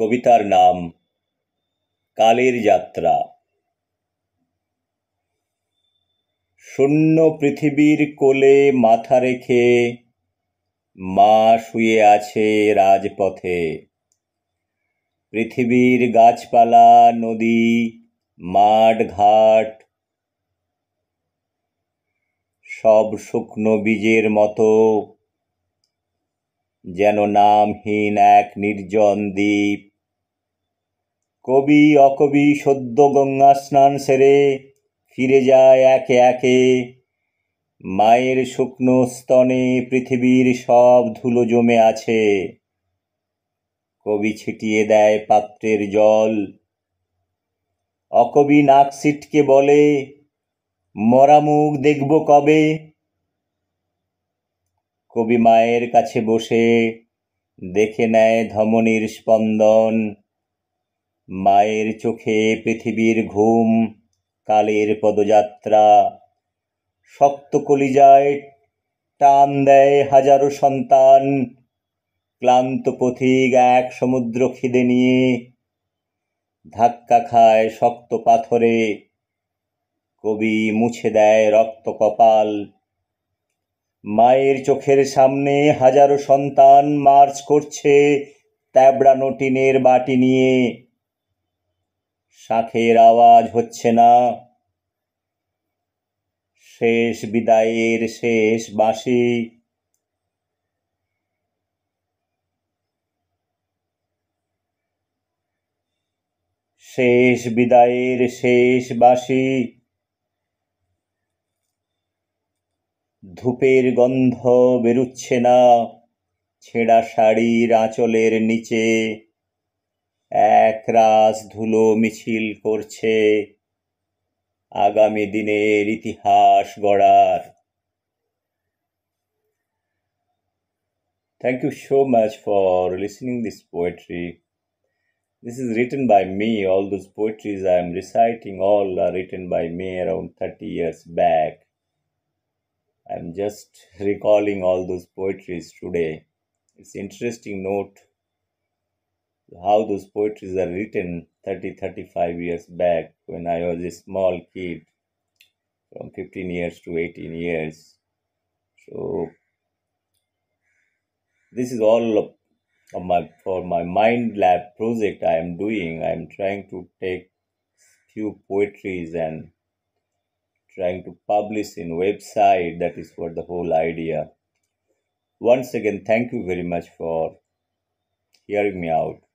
কবিতার নাম কালের যাত্রা শূন্য পৃথিবীর কোলে মাথা রেখে মা শুয়ে আছে রাজপথে পৃথিবীর গাছপালা নদী মাঠ ঘাট সব শুকনো বীজের মতো যেন নামহীন এক নির্জন দ্বীপ কবি অকবি সদ্য গঙ্গা স্নান সেরে ফিরে যায় একে একে মায়ের শুকনো স্তনে পৃথিবীর সব ধুলো জমে আছে কবি ছিটিয়ে দেয় পাত্রের জল অকবি নাক সিটকে বলে মরামুখ দেখব কবে কবি মায়ের কাছে বসে দেখে নেয় ধমনীর স্পন্দন মায়ের চোখে পৃথিবীর ঘুম কালের পদযাত্রা শক্ত কলিজায় টান দেয় হাজারো সন্তান ক্লান্ত পথিক এক সমুদ্র খিদে নিয়ে ধাক্কা খায় শক্ত পাথরে কবি মুছে দেয় রক্ত কপাল মায়ের চোখের সামনে হাজারো সন্তান মার্চ করছে ত্যাবড়ানো টিনের বাটি নিয়ে শাঁখের আওয়াজ হচ্ছে না শেষ বিদায়ের শেষ বাঁশি শেষ বিদায়ের শেষ বাঁশি ধূপের গন্ধ বেরুচ্ছে না ছেঁড়া শাড়ির আঁচলের নিচে এক রাস ধুলো মিছিল করছে আগামী দিনের ইতিহাস গড়ার thank you so much for listening this poetry this is written by me all this poetries I am reciting all are written by me around thirty years back just recalling all those poetries today. It's interesting note how those poetries are written 30 35 years back when I was a small kid from 15 years to 18 years. So this is all of, of my for my mind lab project I am doing. I am trying to take few poetries and trying to publish in website that is what the whole idea once again thank you very much for hearing me out